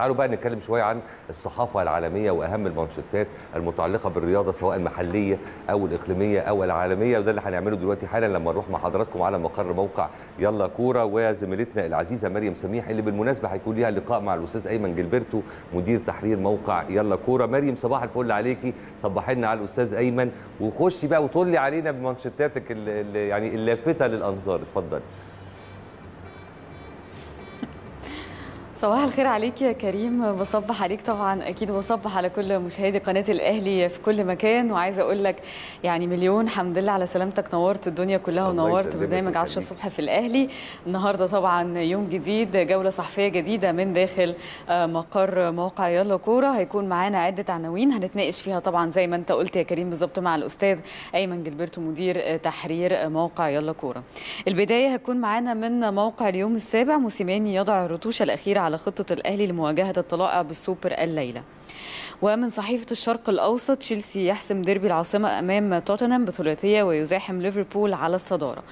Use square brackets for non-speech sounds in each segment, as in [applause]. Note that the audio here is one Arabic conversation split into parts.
تعالوا بقى نتكلم شويه عن الصحافه العالميه واهم المانشيتات المتعلقه بالرياضه سواء المحليه او الاقليميه او العالميه وده اللي هنعمله دلوقتي حالا لما نروح مع حضراتكم على مقر موقع يلا كوره وزميلتنا العزيزه مريم سميح اللي بالمناسبه هيكون ليها لقاء مع الاستاذ ايمن جلبرتو مدير تحرير موقع يلا كوره مريم صباح الفل عليكي صبحينا على الاستاذ ايمن وخشي بقى وطلي علينا بمانشيتاتك يعني اللافته للانظار اتفضلي صباح الخير عليك يا كريم بصبح عليك طبعا اكيد بصبح على كل مشاهدي قناه الاهلي في كل مكان وعايزه اقول لك يعني مليون حمد لله على سلامتك نورت الدنيا كلها ونورت برنامج 10 الصبح في الاهلي النهارده طبعا يوم جديد جوله صحفيه جديده من داخل آه، مقر موقع يلا كوره هيكون معانا عده عناوين هنتناقش فيها طبعا زي ما انت قلت يا كريم بالظبط مع الاستاذ ايمن جلبرتو مدير آه، تحرير موقع يلا كوره البدايه هتكون معانا من موقع اليوم السابع موسيماني يضع الرتوش الاخيره على خطة الأهلي لمواجهة الطلائع بالسوبر الليلة ومن صحيفة الشرق الأوسط تشيلسي يحسم ديربي العاصمة أمام توتنهام بثلاثية ويزاحم ليفربول على الصدارة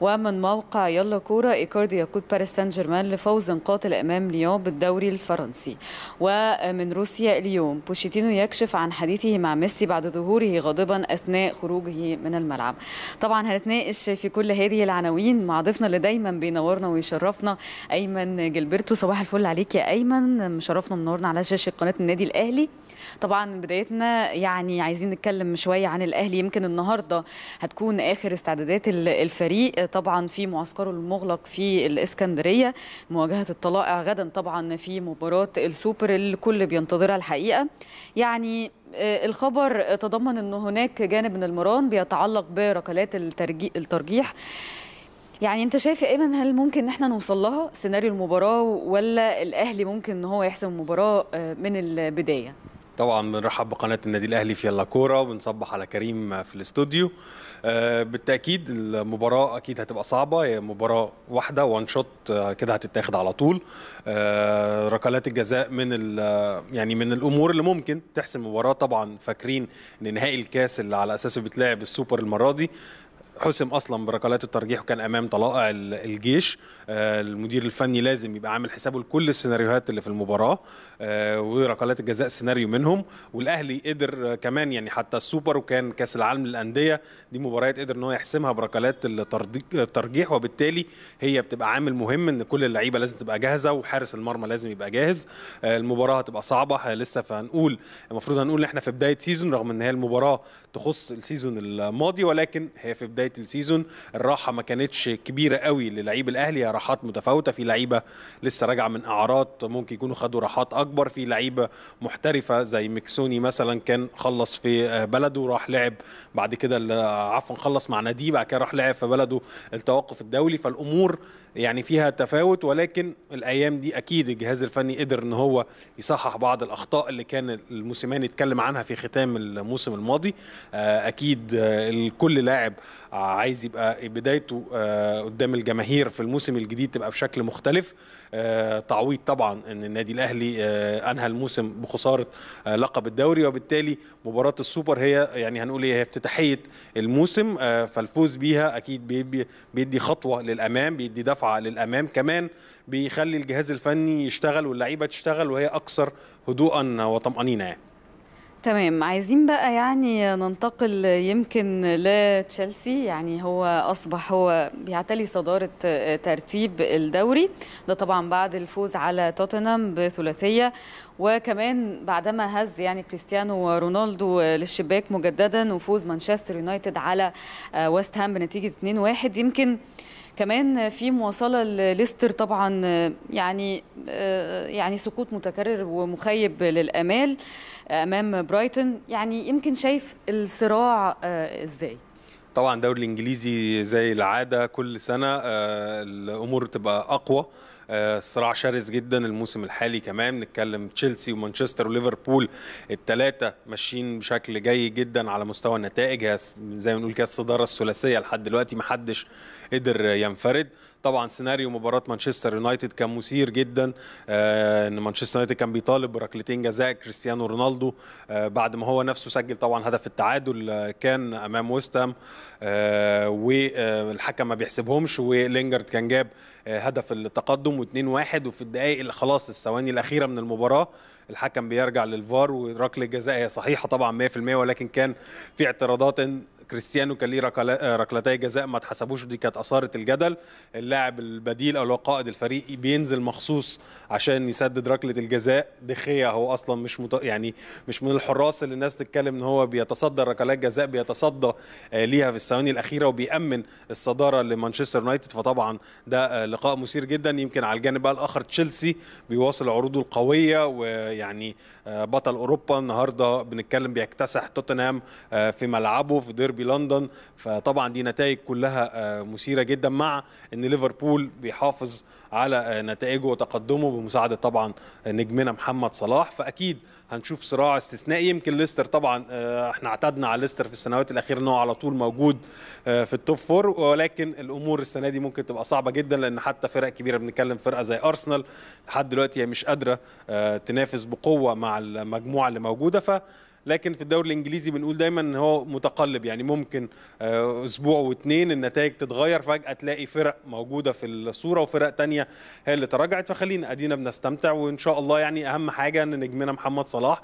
ومن موقع يلا كورة إيكارديا يقود باريس سان جيرمان لفوز قاتل أمام ليون بالدوري الفرنسي ومن روسيا اليوم بوشيتينو يكشف عن حديثه مع ميسي بعد ظهوره غاضبا أثناء خروجه من الملعب طبعا هنتناقش في كل هذه العناوين مع ضيفنا اللي دايما بينورنا ويشرفنا أيمن جلبرتو صباح الفل عليك يا أيمن مشرفنا منورنا على شاشة قناة النادي الأهلي طبعا بدايتنا يعني عايزين نتكلم شويه عن الاهلي يمكن النهارده هتكون اخر استعدادات الفريق طبعا في معسكره المغلق في الاسكندريه مواجهه الطلائع غدا طبعا في مباراه السوبر الكل بينتظرها الحقيقه يعني آه، الخبر تضمن ان هناك جانب من المران بيتعلق بركلات الترجيح يعني انت شايف يا ايمن هل ممكن ان احنا نوصل لها سيناريو المباراه ولا الاهلي ممكن ان هو يحسم المباراه آه، من البدايه طبعا بنرحب بقناه النادي الاهلي في يلا كوره وبنصبح على كريم في الاستوديو آه، بالتاكيد المباراه اكيد هتبقى صعبه هي مباراه واحده وان آه، شوت كده هتتاخد على طول آه، ركلات الجزاء من يعني من الامور اللي ممكن تحسم المباراه طبعا فاكرين ان نهائي الكاس اللي على اساسه بيتلعب السوبر المره دي حسم اصلا بركلات الترجيح وكان امام طلائع الجيش آه، المدير الفني لازم يبقى عامل حسابه لكل السيناريوهات اللي في المباراه آه، وركلات الجزاء سيناريو منهم والاهلي قدر آه، كمان يعني حتى السوبر وكان كاس العالم للانديه دي مباريات قدر ان هو يحسمها بركلات الترجيح وبالتالي هي بتبقى عامل مهم ان كل اللعيبه لازم تبقى جاهزه وحارس المرمى لازم يبقى جاهز المباراه هتبقى صعبه لسه فهنقول المفروض هنقول ان احنا في بدايه سيزون رغم ان هي المباراه تخص السيزون الماضي ولكن هي في بدايه بدايه السيزون الراحه ما كانتش كبيره قوي للعيب الاهلي هي راحات متفاوته في لعيبه لسه راجعه من اعراض ممكن يكونوا خدوا راحات اكبر في لعيبه محترفه زي مكسوني مثلا كان خلص في آه، بلده راح لعب بعد كده عفوا خلص مع ناديه بعد كده راح لعب في بلده التوقف الدولي فالامور يعني فيها تفاوت ولكن الايام دي اكيد الجهاز الفني قدر ان هو يصحح بعض الاخطاء اللي كان الموسمين يتكلم عنها في ختام الموسم الماضي آه، اكيد آه، كل لاعب آه، عايز يبقى بدايته آه، قدام الجماهير في الموسم الجديد تبقى بشكل مختلف آه، تعويض طبعا ان النادي الاهلي انهى الموسم بخساره لقب الدوري وبالتالي مباراه السوبر هي يعني هنقول إيه، هي افتتاحيه الموسم فالفوز بيها اكيد بيدي خطوه للامام بيدي دفعه للامام كمان بيخلي الجهاز الفني يشتغل واللعيبه تشتغل وهي اكثر هدوءا وطمانينه يعني. تمام عايزين بقى يعني ننتقل يمكن لتشيلسي يعني هو اصبح هو بيعتلي صداره آه، ترتيب الدوري ده طبعا بعد الفوز على توتنهام بثلاثيه وكمان بعدما هز يعني كريستيانو رونالدو آه، للشباك مجددا وفوز مانشستر يونايتد على آه، ويست هام بنتيجه 2-1 يمكن كمان في مواصله لليستر طبعا يعني يعني سقوط متكرر ومخيب للامال امام برايتون يعني يمكن شايف الصراع آه، ازاي طبعا الدوري الانجليزي زي العاده كل سنه آه، الامور تبقى اقوى آه، صراع شرس جدا الموسم الحالي كمان نتكلم تشيلسي ومانشستر وليفربول الثلاثه ماشيين بشكل جيد جدا على مستوى النتائج زي ما نقول كده الصداره الثلاثيه لحد دلوقتي محدش قدر ينفرد طبعا سيناريو مباراه مانشستر يونايتد كان مثير جدا آه، ان مانشستر يونايتد كان بيطالب بركلتين جزاء كريستيانو رونالدو آه، بعد ما هو نفسه سجل طبعا هدف التعادل آه، كان امام ويستام والحكم ما بيحسبهمش ولينجارد كان جاب هدف التقدم و2-1 وفي الدقائق خلاص الثواني الاخيره من المباراه الحكم بيرجع للفار وركله جزاء هي صحيحه طبعا 100% ولكن كان في اعتراضات كريستيانو كان ليه آه، ركلتي جزاء ما اتحسبوش دي كانت اثاره الجدل اللاعب البديل او قائد الفريق بينزل مخصوص عشان يسدد ركله الجزاء دخيا هو اصلا مش مت... يعني مش من الحراس اللي الناس تتكلم ان هو بيتصدى ركلات جزاء بيتصدى آه، ليها في الثواني الاخيره وبيامن الصداره لمانشستر يونايتد فطبعا ده آه، لقاء مثير جدا يمكن على الجانب بقى الاخر تشيلسي بيواصل عروضه القويه ويعني بطل اوروبا النهارده بنتكلم بيكتسح توتنهام في ملعبه في ديربي ديربي لندن فطبعا دي نتائج كلها آه، مثيره جدا مع ان ليفربول بيحافظ على آه، نتائجه وتقدمه بمساعده طبعا آه، نجمنا محمد صلاح فاكيد هنشوف صراع استثنائي يمكن ليستر طبعا احنا اعتدنا على ليستر في السنوات الاخيره ان هو على طول موجود في التوب فور ولكن الامور السنه دي ممكن تبقى صعبه جدا لان حتى فرق كبيره بنتكلم فرقه زي ارسنال لحد دلوقتي هي مش قادره تنافس بقوه مع المجموعه اللي موجوده ف لكن في الدوري الانجليزي بنقول دايما ان هو متقلب يعني ممكن آه، اسبوع واثنين النتائج تتغير فجاه تلاقي فرق موجوده في الصوره وفرق تانية هي اللي تراجعت فخلينا ادينا بنستمتع وان شاء الله يعني اهم حاجه ان نجمنا محمد صلاح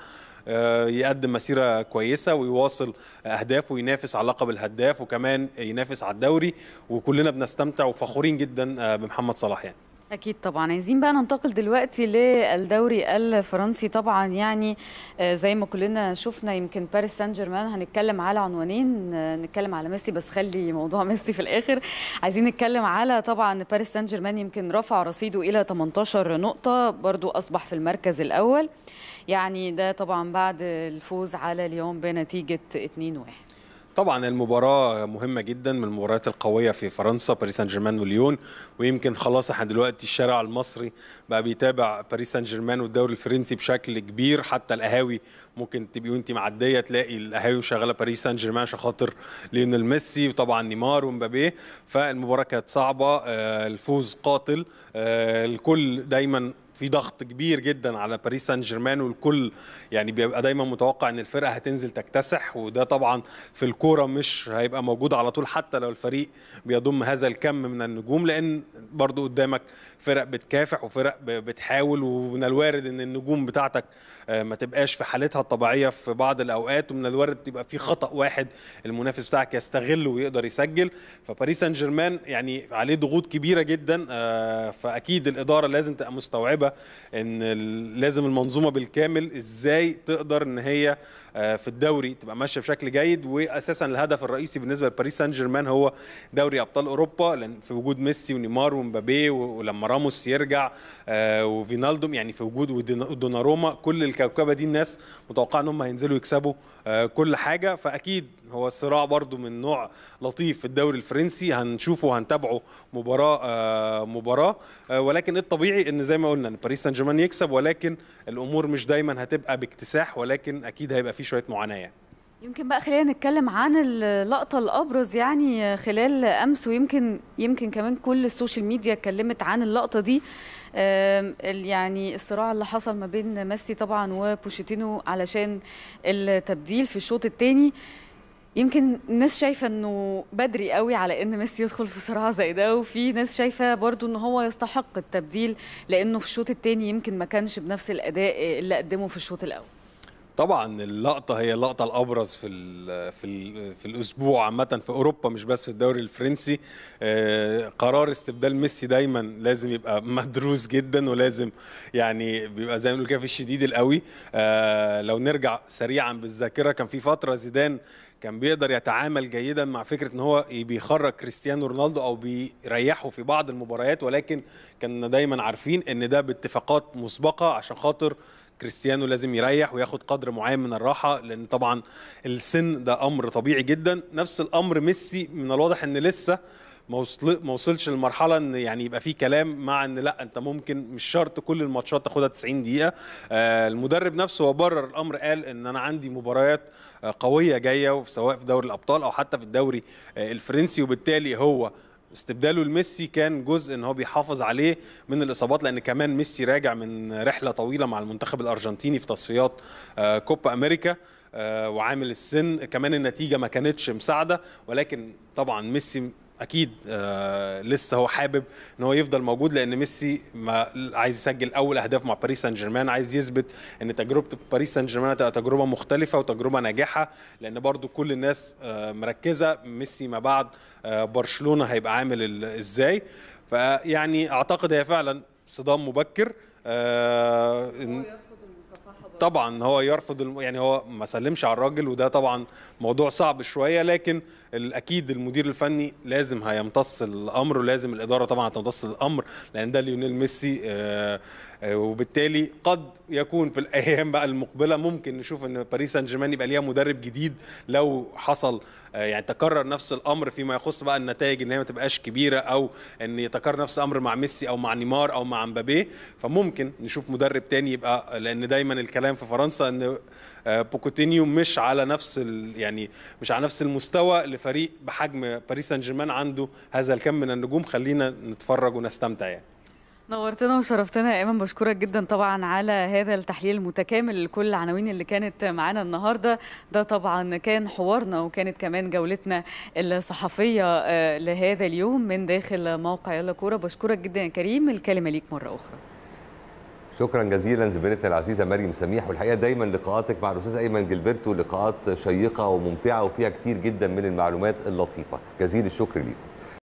آه، يقدم مسيرة كويسة ويواصل أهدافه وينافس على لقب الهداف وكمان ينافس على الدوري وكلنا بنستمتع وفخورين جدا آه، بمحمد صلاح يعني اكيد طبعا عايزين بقى ننتقل دلوقتي للدوري الفرنسي طبعا يعني آه، زي ما كلنا شفنا يمكن باريس سان جيرمان هنتكلم على عنوانين آه، نتكلم على ميسي بس خلي موضوع [laughs] ميسي في الاخر عايزين نتكلم على طبعا باريس سان جيرمان يمكن رفع رصيده الى 18 نقطه برضو اصبح في المركز الاول يعني ده طبعا بعد الفوز على اليوم بنتيجه 2-1 طبعا المباراة مهمة جدا من المباريات القوية في فرنسا باريس سان جيرمان وليون ويمكن خلاص احنا دلوقتي الشارع المصري بقى بيتابع باريس سان جيرمان والدوري الفرنسي بشكل كبير حتى القهاوي ممكن تبقي وانت معدية تلاقي القهاوي مشغلة باريس سان جيرمان عشان خاطر ليونيل ميسي وطبعا نيمار ومبابيه فالمباراة كانت صعبة آه، الفوز قاتل آه، الكل دايما في ضغط كبير جدا على باريس سان جيرمان والكل يعني بيبقى دايما متوقع ان الفرقه هتنزل تكتسح وده طبعا في الكوره مش هيبقى موجود على طول حتى لو الفريق بيضم هذا الكم من النجوم لان برضو قدامك فرق بتكافح وفرق بتحاول ومن الوارد ان النجوم بتاعتك آه، ما تبقاش في حالتها الطبيعيه في بعض الاوقات ومن الوارد تبقى في خطا واحد المنافس بتاعك يستغله ويقدر يسجل فباريس سان جيرمان يعني عليه ضغوط كبيره جدا آه، فاكيد الاداره لازم تبقى مستوعبه ان لازم المنظومه بالكامل ازاي تقدر ان هي آه، في الدوري تبقى ماشيه بشكل جيد واساسا الهدف الرئيسي بالنسبه لباريس سان جيرمان هو دوري ابطال اوروبا لان في وجود ميسي ونيمار ومبابي ولما راموس يرجع آه، وفينالدوم يعني في وجود ودوناروما كل الكوكبه دي الناس متوقعه ان هم هينزلوا يكسبوا آه، كل حاجه فاكيد هو صراع برضو من نوع لطيف في الدوري الفرنسي هنشوفه وهنتابعه مباراه مباراه ولكن الطبيعي ان زي ما قلنا ان يعني باريس سان جيرمان يكسب ولكن الامور مش دايما هتبقى باكتساح ولكن اكيد هيبقى في شويه معاناه يعني. يمكن بقى خلينا نتكلم عن اللقطه الابرز يعني خلال امس ويمكن يمكن كمان كل السوشيال ميديا اتكلمت عن اللقطه دي يعني الصراع اللي حصل ما بين ميسي طبعا وبوشيتينو علشان التبديل في الشوط الثاني يمكن الناس شايفه انه بدري قوي على ان ميسي يدخل في صراع زي ده وفي ناس شايفه برضو أنه هو يستحق التبديل لانه في الشوط الثاني يمكن ما كانش بنفس الاداء اللي قدمه في الشوط الاول طبعا اللقطه هي اللقطه الابرز في ال في ال في الاسبوع عامه في اوروبا مش بس في الدوري الفرنسي آه، قرار استبدال ميسي دايما لازم يبقى [laughs] مدروس جدا ولازم يعني بيبقى زي ما بيقولوا كده في الشديد القوي آه، لو نرجع سريعا بالذاكره كان في فتره زيدان كان بيقدر يتعامل جيدا مع فكره ان هو بيخرج كريستيانو رونالدو او بيريحه في بعض المباريات ولكن كنا دايما عارفين ان ده باتفاقات مسبقه عشان خاطر كريستيانو لازم يريح وياخد قدر معين من الراحه لان طبعا السن ده امر طبيعي جدا نفس الامر ميسي من الواضح ان لسه ما وصلش للمرحله ان يعني يبقى في كلام مع ان لا انت ممكن مش شرط كل الماتشات تاخدها 90 دقيقه آه، المدرب نفسه هو برر الامر قال ان انا عندي مباريات آه، قويه جايه سواء في دوري الابطال او حتى في الدوري آه، الفرنسي وبالتالي هو استبداله لميسي كان جزء ان هو بيحافظ عليه من الاصابات لان كمان ميسي راجع من رحله طويله مع المنتخب الارجنتيني في تصفيات آه، كوبا امريكا آه، وعامل السن كمان النتيجه ما كانتش مساعده ولكن طبعا ميسي اكيد آه، لسه هو حابب ان هو يفضل موجود لان ميسي ما عايز يسجل اول اهداف مع باريس سان جيرمان عايز يثبت ان تجربته في باريس سان جيرمان هتبقى تجربه مختلفه وتجربه ناجحه لان برضو كل الناس آه، مركزه ميسي ما بعد آه، برشلونه هيبقى عامل ازاي فيعني اعتقد هي فعلا صدام مبكر آه طبعا هو يرفض الم... يعني هو ما سلمش على الراجل وده طبعا موضوع صعب شويه لكن اكيد المدير الفني لازم هيمتص الامر ولازم الاداره طبعا تمتص الامر لان ده ليونيل ميسي آه، آه، وبالتالي قد يكون في الايام بقى المقبله ممكن نشوف ان باريس سان جيرمان يبقى ليها مدرب جديد لو حصل آه، يعني تكرر نفس الامر فيما يخص بقى النتائج ان هي ما تبقاش كبيره او ان يتكرر نفس الامر مع ميسي او مع نيمار او مع امبابيه فممكن نشوف مدرب تاني يبقى لان دايما الكلام بتتكلم في فرنسا ان آه، بوكوتينيو مش على نفس يعني مش على نفس المستوى لفريق بحجم باريس سان جيرمان عنده هذا الكم من النجوم خلينا نتفرج ونستمتع يعني نورتنا وشرفتنا يا ايمن بشكرك جدا طبعا على هذا التحليل المتكامل لكل العناوين اللي كانت معانا النهارده ده طبعا كان حوارنا وكانت كمان جولتنا الصحفيه آه، لهذا اليوم من داخل موقع يلا كوره بشكرك جدا يا كريم الكلمه ليك مره اخرى شكرا جزيلا زميلتنا العزيزه مريم سميح والحقيقه دايما لقاءاتك مع الاستاذ ايمن جلبرتو لقاءات شيقه وممتعه وفيها كتير جدا من المعلومات اللطيفه جزيل الشكر ليكم